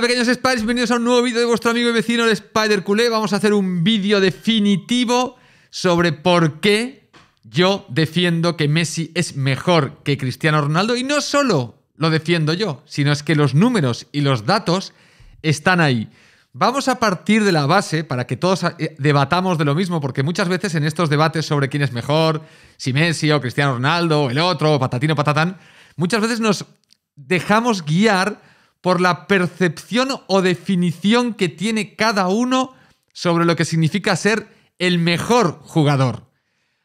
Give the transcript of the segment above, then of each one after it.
pequeños Spiders, bienvenidos a un nuevo vídeo de vuestro amigo y vecino el Spider Culé. Vamos a hacer un vídeo definitivo sobre por qué yo defiendo que Messi es mejor que Cristiano Ronaldo. Y no solo lo defiendo yo, sino es que los números y los datos están ahí. Vamos a partir de la base para que todos eh, debatamos de lo mismo, porque muchas veces en estos debates sobre quién es mejor, si Messi o Cristiano Ronaldo, o el otro, patatino, patatán, muchas veces nos dejamos guiar por la percepción o definición que tiene cada uno sobre lo que significa ser el mejor jugador.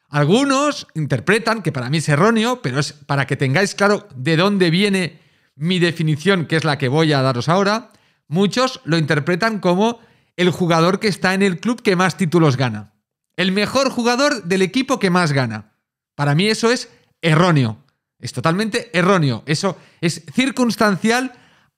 Algunos interpretan, que para mí es erróneo, pero es para que tengáis claro de dónde viene mi definición, que es la que voy a daros ahora, muchos lo interpretan como el jugador que está en el club que más títulos gana. El mejor jugador del equipo que más gana. Para mí eso es erróneo. Es totalmente erróneo. Eso es circunstancial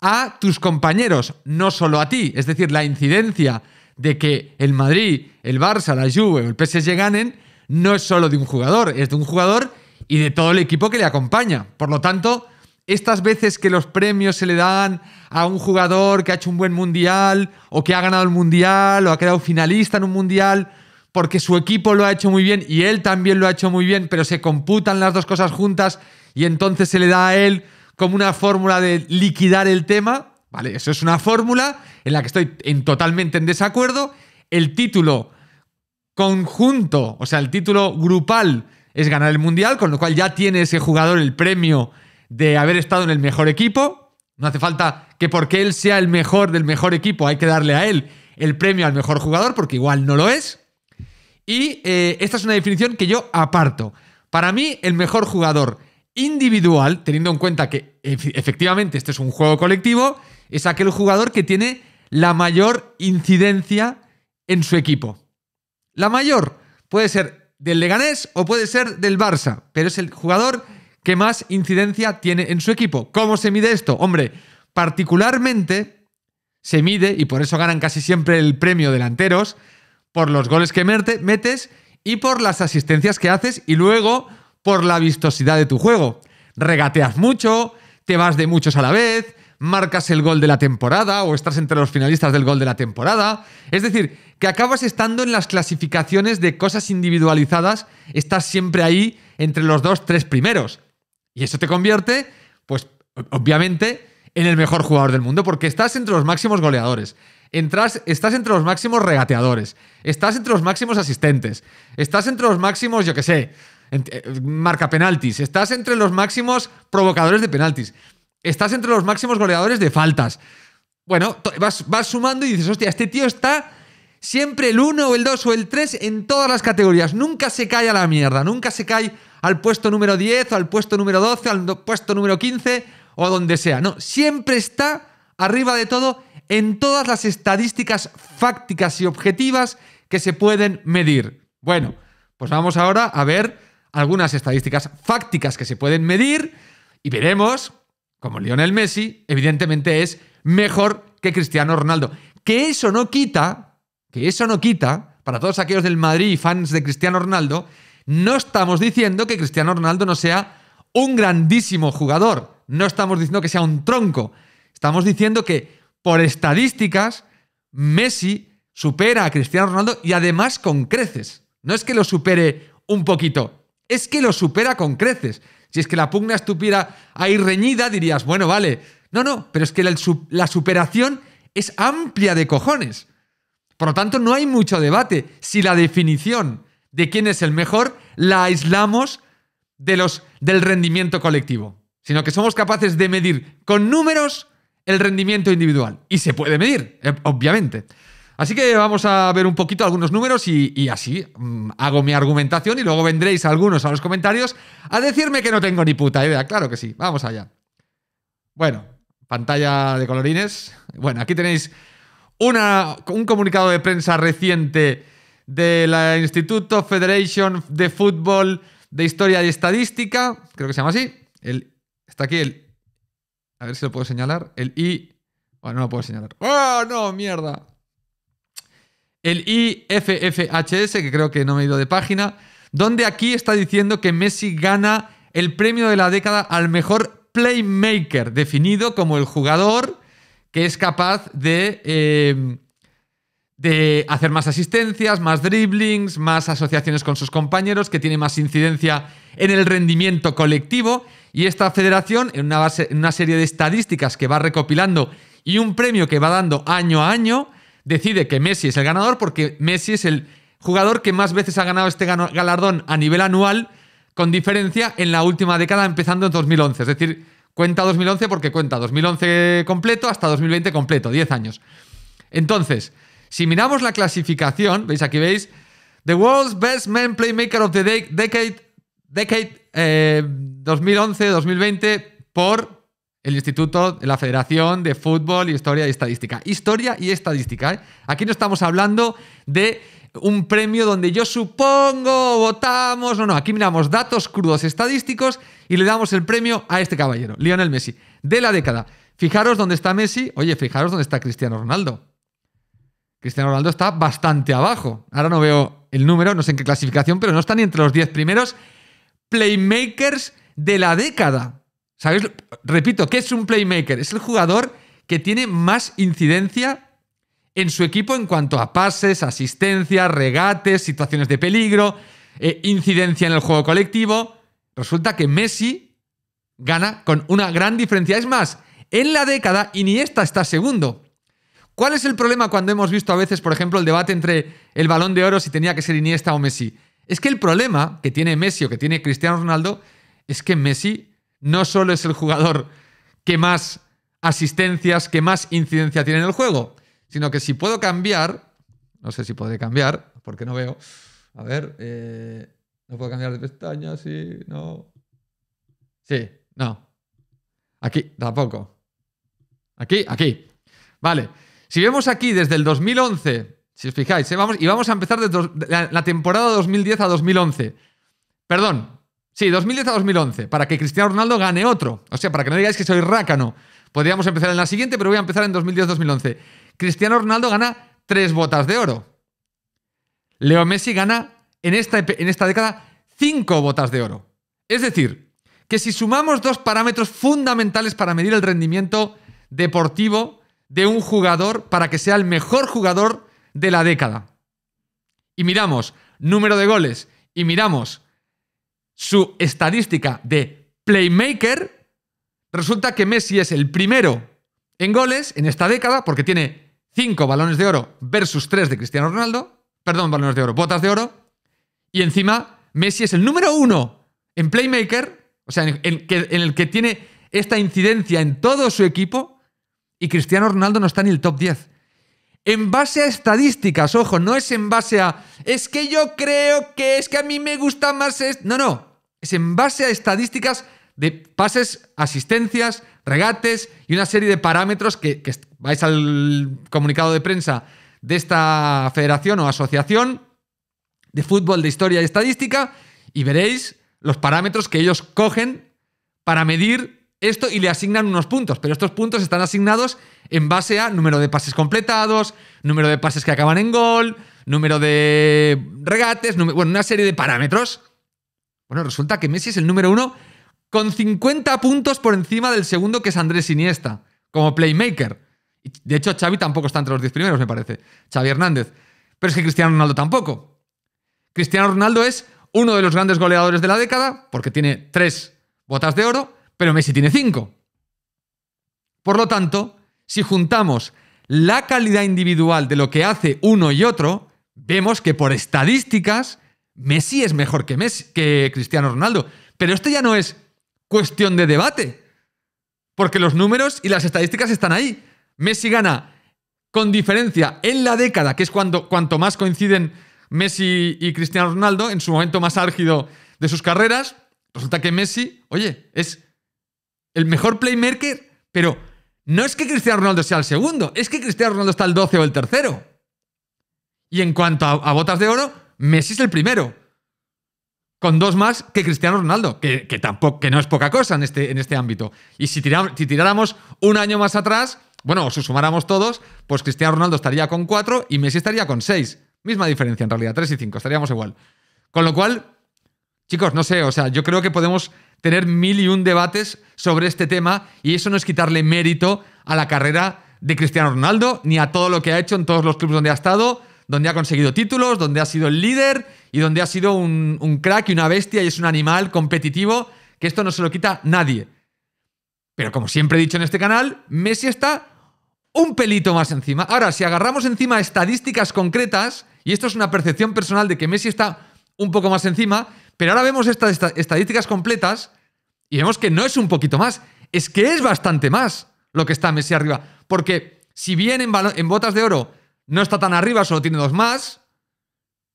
a tus compañeros, no solo a ti. Es decir, la incidencia de que el Madrid, el Barça, la Juve o el PSG ganen no es solo de un jugador, es de un jugador y de todo el equipo que le acompaña. Por lo tanto, estas veces que los premios se le dan a un jugador que ha hecho un buen mundial o que ha ganado el mundial o ha quedado finalista en un mundial porque su equipo lo ha hecho muy bien y él también lo ha hecho muy bien, pero se computan las dos cosas juntas y entonces se le da a él como una fórmula de liquidar el tema, ¿vale? Eso es una fórmula en la que estoy en, totalmente en desacuerdo. El título conjunto, o sea, el título grupal es ganar el Mundial, con lo cual ya tiene ese jugador el premio de haber estado en el mejor equipo. No hace falta que porque él sea el mejor del mejor equipo, hay que darle a él el premio al mejor jugador, porque igual no lo es. Y eh, esta es una definición que yo aparto. Para mí, el mejor jugador individual, teniendo en cuenta que efectivamente este es un juego colectivo, es aquel jugador que tiene la mayor incidencia en su equipo. La mayor puede ser del Leganés o puede ser del Barça, pero es el jugador que más incidencia tiene en su equipo. ¿Cómo se mide esto? Hombre, particularmente se mide, y por eso ganan casi siempre el premio delanteros, por los goles que metes y por las asistencias que haces y luego por la vistosidad de tu juego. Regateas mucho, te vas de muchos a la vez, marcas el gol de la temporada o estás entre los finalistas del gol de la temporada. Es decir, que acabas estando en las clasificaciones de cosas individualizadas, estás siempre ahí entre los dos, tres primeros. Y eso te convierte, pues obviamente, en el mejor jugador del mundo, porque estás entre los máximos goleadores, entras, estás entre los máximos regateadores, estás entre los máximos asistentes, estás entre los máximos, yo qué sé, eh, marca penaltis, estás entre los máximos provocadores de penaltis, estás entre los máximos goleadores de faltas. Bueno, vas, vas sumando y dices, hostia, este tío está siempre el 1 o el 2 o el 3 en todas las categorías. Nunca se cae a la mierda, nunca se cae al puesto número 10, al puesto número 12, al puesto número 15 o donde sea. No, siempre está arriba de todo en todas las estadísticas fácticas y objetivas que se pueden medir. Bueno, pues vamos ahora a ver algunas estadísticas fácticas que se pueden medir y veremos como Lionel Messi evidentemente es mejor que Cristiano Ronaldo. Que eso no quita, que eso no quita, para todos aquellos del Madrid y fans de Cristiano Ronaldo, no estamos diciendo que Cristiano Ronaldo no sea un grandísimo jugador, no estamos diciendo que sea un tronco, estamos diciendo que por estadísticas Messi supera a Cristiano Ronaldo y además con creces. No es que lo supere un poquito, es que lo supera con creces. Si es que la pugna estuviera ahí reñida, dirías, bueno, vale. No, no, pero es que la, superación es amplia de cojones. Por lo tanto, no hay mucho debate si la definición de quién es el mejor la aislamos de los, del rendimiento colectivo, sino que somos capaces de medir con números el rendimiento individual. Y se puede medir, eh, obviamente. Así que vamos a ver un poquito algunos números y, así mm, hago mi argumentación y luego vendréis algunos a los comentarios a decirme que no tengo ni puta idea. Claro que sí, vamos allá. Bueno, pantalla de colorines. Bueno, aquí tenéis un comunicado de prensa reciente del Instituto Federation de Fútbol de Historia y Estadística, creo que se llama así. está aquí el... A ver si lo puedo señalar. El I... Bueno, no lo puedo señalar. ¡Oh, no, mierda! el IFFHS, que creo que no me he ido de página, donde aquí está diciendo que Messi gana el premio de la década al mejor playmaker, definido como el jugador que es capaz de, eh, de hacer más asistencias, más dribblings, más asociaciones con sus compañeros, que tiene más incidencia en el rendimiento colectivo. Y esta federación, en una serie de estadísticas que va recopilando y un premio que va dando año a año, decide que Messi es el ganador porque Messi es el jugador que más veces ha ganado este galardón a nivel anual, con diferencia en la última década, empezando en 2011. Es decir, cuenta 2011 porque cuenta 2011 completo hasta 2020 completo, 10 años. Entonces, si miramos la clasificación, veis aquí, veis, The World's Best Man Playmaker of the Decade, decade 2011-2020 eh, por el Instituto de la Federación de Fútbol, Historia y Estadística. Historia y Estadística. ¿eh? Aquí no estamos hablando de un premio donde yo supongo votamos. No, no, aquí miramos datos crudos estadísticos y le damos el premio a este caballero, Lionel Messi, de la década. Fijaros dónde está Messi. Oye, fijaros dónde está Cristiano Ronaldo. Cristiano Ronaldo está bastante abajo. Ahora no veo el número, no sé en qué clasificación, pero no está ni entre los 10 primeros playmakers de la década. ¿Sabéis? Repito, ¿qué es un playmaker? Es el jugador que tiene más incidencia en su equipo en cuanto a pases, asistencia, regates, situaciones de peligro, eh, incidencia en el juego colectivo. Resulta que Messi gana con una gran diferencia. Es más, en la década Iniesta está segundo. ¿Cuál es el problema cuando hemos visto a veces, por ejemplo, el debate entre el balón de oro si tenía que ser Iniesta o Messi? Es que el problema que tiene Messi o que tiene Cristiano Ronaldo es que Messi no solo es el jugador que más asistencias, que más incidencia tiene en el juego, sino que si puedo cambiar, no sé si puede cambiar, porque no veo, a ver, eh, no puedo cambiar de pestaña, sí, no. Sí, no. Aquí, tampoco. Aquí, aquí. Vale. Si vemos aquí desde el 2011, si os fijáis, eh, vamos, y vamos a empezar desde la, la temporada 2010 a 2011. Perdón, Sí, 2010 a 2011, para que Cristiano Ronaldo gane otro. O sea, para que no digáis que soy rácano. Podríamos empezar en la siguiente, pero voy a empezar en 2010-2011. Cristiano Ronaldo gana tres botas de oro. Leo Messi gana en esta, en esta década cinco botas de oro. Es decir, que si sumamos dos parámetros fundamentales para medir el rendimiento deportivo de un jugador para que sea el mejor jugador de la década, y miramos número de goles, y miramos su estadística de playmaker, resulta que Messi es el primero en goles en esta década porque tiene 5 balones de oro versus 3 de Cristiano Ronaldo, perdón, balones de oro, botas de oro, y encima Messi es el número uno en playmaker, o sea, en, en el que tiene esta incidencia en todo su equipo, y Cristiano Ronaldo no está en el top 10 en base a estadísticas, ojo, no es en base a, es que yo creo que es que a mí me gusta más, es... no, no, es en base a estadísticas de pases, asistencias, regates y una serie de parámetros que, que vais al comunicado de prensa de esta federación o asociación de fútbol de historia y estadística y veréis los parámetros que ellos cogen para medir esto y le asignan unos puntos, pero estos puntos están asignados en base a número de pases completados, número de pases que acaban en gol, número de regates, bueno, una serie de parámetros. Bueno, resulta que Messi es el número uno con 50 puntos por encima del segundo que es Andrés Iniesta, como playmaker. De hecho, Xavi tampoco está entre los 10 primeros, me parece. Xavi Hernández. Pero es que Cristiano Ronaldo tampoco. Cristiano Ronaldo es uno de los grandes goleadores de la década, porque tiene tres botas de oro, pero Messi tiene cinco. Por lo tanto, si juntamos la calidad individual de lo que hace uno y otro, vemos que por estadísticas Messi es mejor que, Messi, que Cristiano Ronaldo. Pero esto ya no es cuestión de debate, porque los números y las estadísticas están ahí. Messi gana con diferencia en la década, que es cuando cuanto más coinciden Messi y Cristiano Ronaldo en su momento más álgido de sus carreras. Resulta que Messi, oye, es el mejor playmaker, pero no es que Cristiano Ronaldo sea el segundo, es que Cristiano Ronaldo está el 12 o el tercero. Y en cuanto a, botas de oro, Messi es el primero. Con dos más que Cristiano Ronaldo, que, tampoco, no es poca cosa en este, en este ámbito. Y si, si tiráramos un año más atrás, bueno, o si sumáramos todos, pues Cristiano Ronaldo estaría con cuatro y Messi estaría con seis. Misma diferencia en realidad, tres y cinco, estaríamos igual. Con lo cual, chicos, no sé, o sea, yo creo que podemos tener mil y un debates sobre este tema y eso no es quitarle mérito a la carrera de Cristiano Ronaldo ni a todo lo que ha hecho en todos los clubes donde ha estado, donde ha conseguido títulos, donde ha sido el líder y donde ha sido un, un crack y una bestia y es un animal competitivo que esto no se lo quita nadie. Pero como siempre he dicho en este canal, Messi está un pelito más encima. Ahora, si agarramos encima estadísticas concretas, y esto es una percepción personal de que Messi está un poco más encima, pero ahora vemos estas estadísticas completas y vemos que no es un poquito más, es que es bastante más lo que está Messi arriba. Porque si bien en, botas de oro no está tan arriba, solo tiene dos más,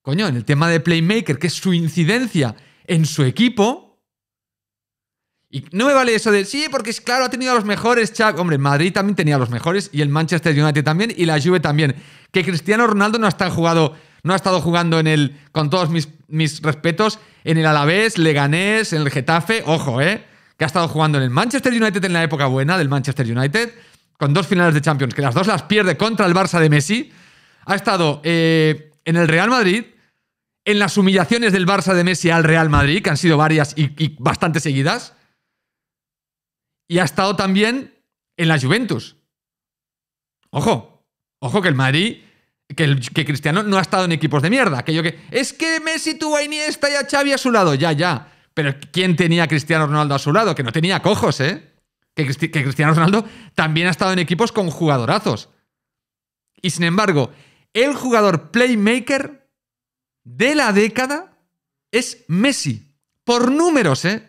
coño, en el tema de Playmaker, que es su incidencia en su equipo. Y no me vale eso de, sí, porque es claro, ha tenido a los mejores, Chuck. Hombre, Madrid también tenía los mejores, y el Manchester United también, y la Juve también. Que Cristiano Ronaldo no, jugado, no ha estado jugando en el, con todos mis, mis respetos, en el Alavés, Leganés, en el Getafe, ojo, ¿eh? Que ha estado jugando en el Manchester United en la época buena del Manchester United, con dos finales de Champions, que las dos las pierde contra el Barça de Messi. Ha estado eh, en el Real Madrid, en las humillaciones del Barça de Messi al Real Madrid, que han sido varias y bastante seguidas. Y ha estado también en la Juventus. Ojo, ojo que el Madrid que, Cristiano no ha estado en equipos de mierda. Que que. Es que Messi tuvo a Iniesta y a Xavi a su lado. Ya, ya. Pero ¿quién tenía a Cristiano Ronaldo a su lado? Que no tenía cojos, ¿eh? Que, que Cristiano Ronaldo también ha estado en equipos con jugadorazos. Y sin embargo, el jugador playmaker de la década es Messi. Por números, ¿eh?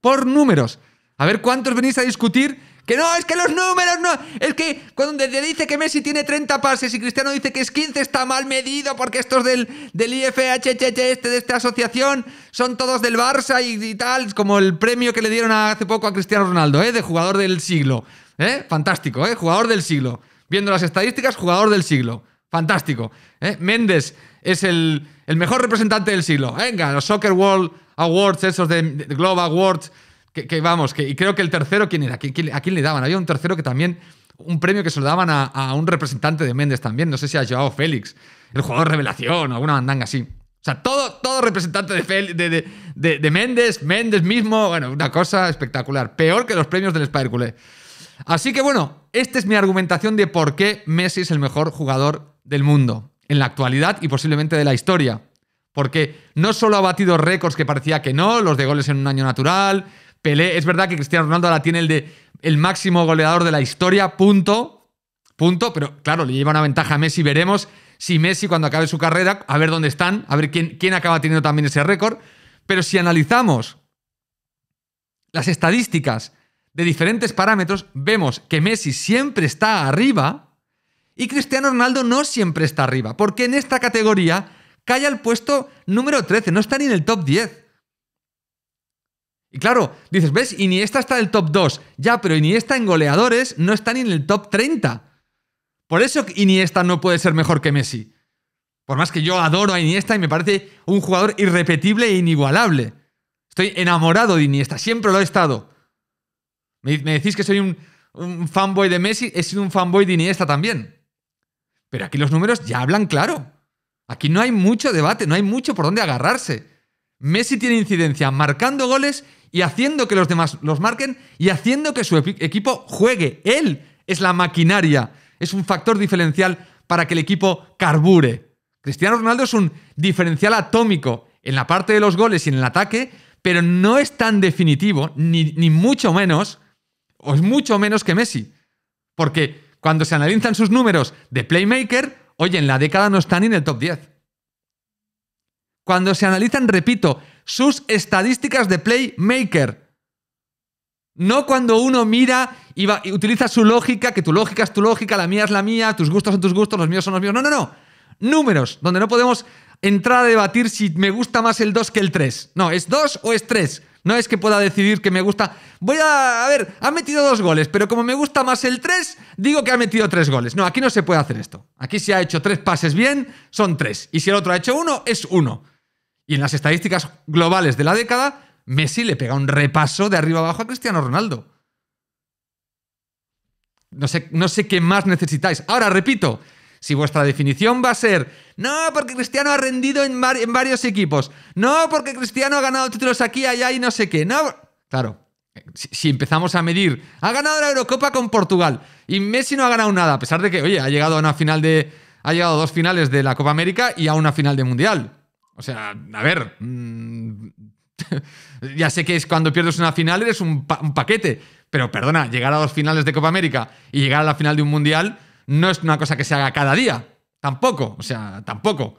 Por números. A ver cuántos venís a discutir que no, es que los números no. Es que cuando dice que Messi tiene 30 pases y Cristiano dice que es 15, está mal medido porque estos del, del este, de esta asociación, son todos del Barça y, tal, como el premio que le dieron hace poco a Cristiano Ronaldo, ¿eh? de jugador del siglo. ¿eh? Fantástico, ¿eh? jugador del siglo. Viendo las estadísticas, jugador del siglo. Fantástico. ¿eh? Méndez es el, mejor representante del siglo. Venga, los Soccer World Awards, esos de, de Globe Awards. Que, vamos, que, y creo que el tercero, ¿quién era? ¿A quién, era a quién le daban? Había un tercero que también, un premio que se lo daban a, un representante de Méndez también, no sé si ha llevado Félix, el jugador revelación o alguna bandanga así. O sea, todo, todo representante de, de, Méndez, Méndez mismo, bueno, una cosa espectacular. Peor que los premios del spider Así que bueno, esta es mi argumentación de por qué Messi es el mejor jugador del mundo, en la actualidad y posiblemente de la historia. Porque no solo ha batido récords que parecía que no, los de goles en un año natural, Pelé, es verdad que Cristiano Ronaldo la tiene el de el máximo goleador de la historia, punto, punto, pero claro, le lleva una ventaja a Messi, veremos si Messi cuando acabe su carrera, a ver dónde están, a ver quién, quién acaba teniendo también ese récord, pero si analizamos las estadísticas de diferentes parámetros, vemos que Messi siempre está arriba y Cristiano Ronaldo no siempre está arriba, porque en esta categoría cae al puesto número 13, no está ni en el top 10. Y claro, dices, ¿ves? Iniesta está en el top 2. Ya, pero Iniesta en goleadores no está ni en el top 30. Por eso Iniesta no puede ser mejor que Messi. Por más que yo adoro a Iniesta y me parece un jugador irrepetible e inigualable. Estoy enamorado de Iniesta, siempre lo he estado. Me, decís que soy un, un fanboy de Messi, he sido un fanboy de Iniesta también. Pero aquí los números ya hablan claro. Aquí no hay mucho debate, no hay mucho por dónde agarrarse. Messi tiene incidencia marcando goles y haciendo que los demás los marquen y haciendo que su equipo juegue. Él es la maquinaria, es un factor diferencial para que el equipo carbure. Cristiano Ronaldo es un diferencial atómico en la parte de los goles y en el ataque, pero no es tan definitivo, ni, mucho menos, o es mucho menos que Messi. Porque cuando se analizan sus números de playmaker, oye, en la década no están en el top 10 cuando se analizan, repito, sus estadísticas de Playmaker. No cuando uno mira y, utiliza su lógica, que tu lógica es tu lógica, la mía es la mía, tus gustos son tus gustos, los míos son los míos. No, no, no. Números, donde no podemos entrar a debatir si me gusta más el 2 que el 3. No, es 2 o es 3. No es que pueda decidir que me gusta. Voy a. A ver, ha metido dos goles, pero como me gusta más el 3, digo que ha metido tres goles. No, aquí no se puede hacer esto. Aquí si ha hecho tres pases bien, son tres. Y si el otro ha hecho uno, es uno. Y en las estadísticas globales de la década, Messi le pega un repaso de arriba abajo a Cristiano Ronaldo. No sé, no sé qué más necesitáis. Ahora, repito, si vuestra definición va a ser, no, porque Cristiano ha rendido en, varios equipos, no, porque Cristiano ha ganado títulos aquí, allá y no sé qué, no. Claro, si, empezamos a medir, ha ganado la Eurocopa con Portugal y Messi no ha ganado nada, a pesar de que, oye, ha llegado a una final de. Ha llegado a dos finales de la Copa América y a una final de Mundial. O sea, a ver. Mm, ya sé que es cuando pierdes una final eres un, paquete. Pero perdona, llegar a dos finales de Copa América y llegar a la final de un mundial no es una cosa que se haga cada día. Tampoco. O sea, tampoco.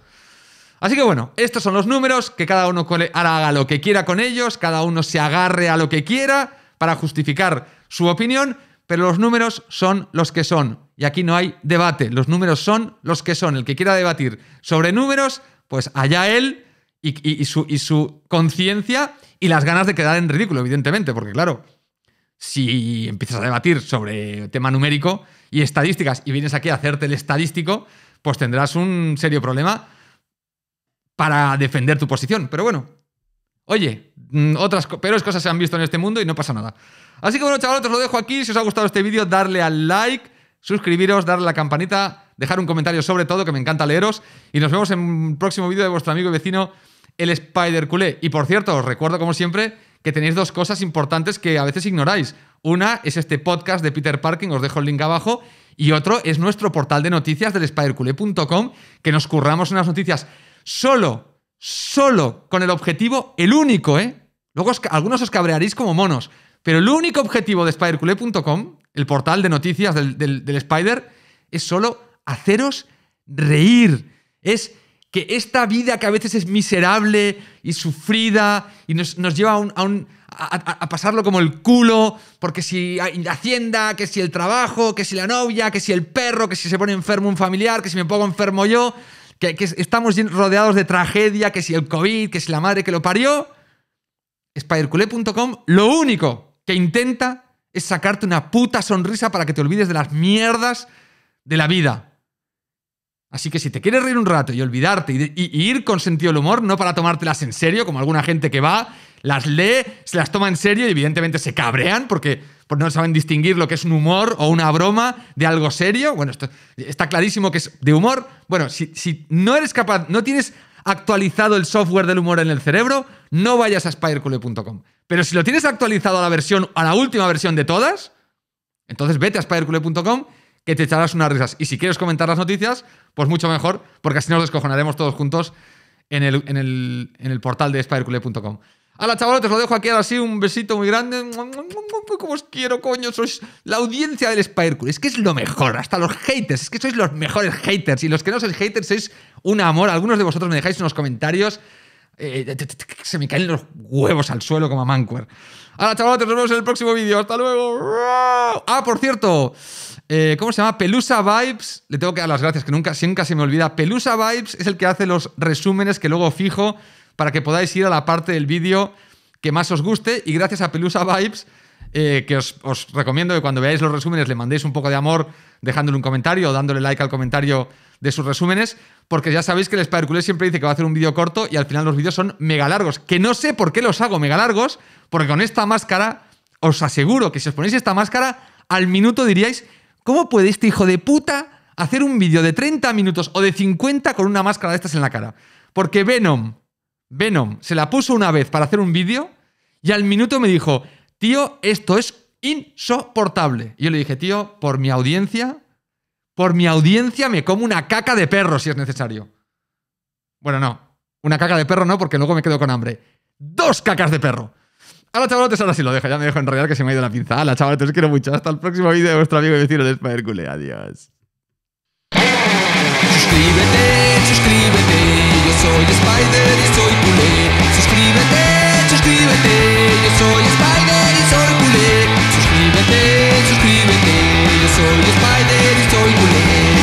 Así que bueno, estos son los números, que cada uno haga lo que quiera con ellos, cada uno se agarre a lo que quiera para justificar su opinión, pero los números son los que son. Y aquí no hay debate, los números son los que son. El que quiera debatir sobre números, pues allá él y, su, su conciencia y las ganas de quedar en ridículo, evidentemente, porque claro, si empiezas a debatir sobre tema numérico y estadísticas y vienes aquí a hacerte el estadístico, pues tendrás un serio problema para defender tu posición. Pero bueno, oye, mm, otras peores cosas se han visto en este mundo y no pasa nada. Así que bueno, chavales, os lo dejo aquí. Si os ha gustado este vídeo, darle al like, suscribiros, darle a la campanita dejar un comentario sobre todo, que me encanta leeros. Y nos vemos en un próximo vídeo de vuestro amigo y vecino, el Spider Culé. Y por cierto, os recuerdo, como siempre, que tenéis dos cosas importantes que a veces ignoráis. Una es este podcast de Peter Parking, os dejo el link abajo. Y otro es nuestro portal de noticias del spiderculé.com, que nos curramos unas noticias solo, solo con el objetivo, el único, ¿eh? Luego algunos os cabrearéis como monos, pero el único objetivo de spiderculé.com, el portal de noticias del Spider, es solo haceros reír. Es que esta vida que a veces es miserable y sufrida y nos, lleva a, pasarlo como el culo, porque si Hacienda, que si el trabajo, que si la novia, que si el perro, que si se pone enfermo un familiar, que si me pongo enfermo yo, que, que estamos rodeados de tragedia, que si el COVID, que si la madre que lo parió, spiderculé.com lo único que intenta es sacarte una puta sonrisa para que te olvides de las mierdas de la vida. Así que si te quieres reír un rato y olvidarte y, ir con sentido del humor, no para tomártelas en serio, como alguna gente que va, las lee, se las toma en serio y evidentemente se cabrean porque pues, no saben distinguir lo que es un humor o una broma de algo serio. Bueno, esto está clarísimo que es de humor. Bueno, si, si no eres capaz, no tienes actualizado el software del humor en el cerebro, no vayas a spidercule.com. Pero si lo tienes actualizado a la versión, a la última versión de todas, entonces vete a spidercule.com que te echarás unas risas. Y si quieres comentar las noticias, pues mucho mejor, porque así nos descojonaremos todos juntos en el, en el, en el portal de spidercule.com. Hola chavales, te lo dejo aquí ahora sí, un besito muy grande. Como os quiero, coño, sois la audiencia del spider Es que es lo mejor, hasta los haters, es que sois los mejores haters. Y los que no sois haters sois un amor. Algunos de vosotros me dejáis unos comentarios. Eh, se me caen los huevos al suelo como a Manquer. Hola chavales, nos vemos en el próximo vídeo. Hasta luego. Ah, por cierto. Eh, ¿Cómo se llama? Pelusa Vibes. Le tengo que dar las gracias, que nunca, se me olvida. Pelusa Vibes es el que hace los resúmenes que luego fijo para que podáis ir a la parte del vídeo que más os guste. Y gracias a Pelusa Vibes, eh, que os, recomiendo que cuando veáis los resúmenes le mandéis un poco de amor dejándole un comentario o dándole like al comentario de sus resúmenes, porque ya sabéis que el Spider siempre dice que va a hacer un vídeo corto y al final los vídeos son mega largos. Que no sé por qué los hago mega largos, porque con esta máscara os aseguro que si os ponéis esta máscara, al minuto diríais ¿Cómo puede este hijo de puta hacer un vídeo de 30 minutos o de 50 con una máscara de estas en la cara? Porque Venom, Venom, se la puso una vez para hacer un vídeo y al minuto me dijo, tío, esto es insoportable. Y yo le dije, tío, por mi audiencia, por mi audiencia me como una caca de perro si es necesario. Bueno, no, una caca de perro no, porque luego me quedo con hambre. Dos cacas de perro. Hola chavalotes, ahora sí lo dejo, ya me dejo en realidad que se me ha ido la pinza. Hola chavalotes, os quiero mucho. Hasta el próximo vídeo de vuestro amigo y vecino de Spider-Cule. Adiós. Suscríbete, suscríbete, yo soy Spider y soy culé. Suscríbete, suscríbete, yo soy Spider y soy culé. Suscríbete, suscríbete, yo soy Spider y soy culé.